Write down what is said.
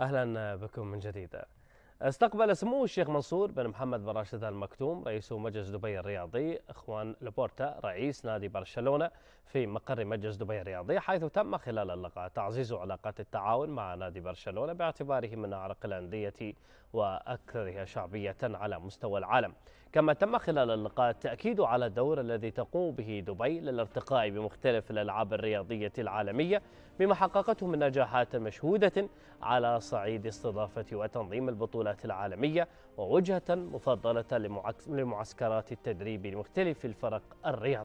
اهلا بكم من جديد استقبل سمو الشيخ منصور بن محمد بن راشد ال مكتوم رئيس مجلس دبي الرياضي اخوان لابورتا رئيس نادي برشلونه في مقر مجلس دبي الرياضي حيث تم خلال اللقاء تعزيز علاقات التعاون مع نادي برشلونه باعتباره من اعرق الانديه واكثرها شعبيه على مستوى العالم. كما تم خلال اللقاء التاكيد على الدور الذي تقوم به دبي للارتقاء بمختلف الالعاب الرياضيه العالميه بما حققته من نجاحات مشهوده على صعيد استضافه وتنظيم البطوله البطولات العالمية ووجهة مفضلة لمعسكرات التدريب لمختلف الفرق الرياضية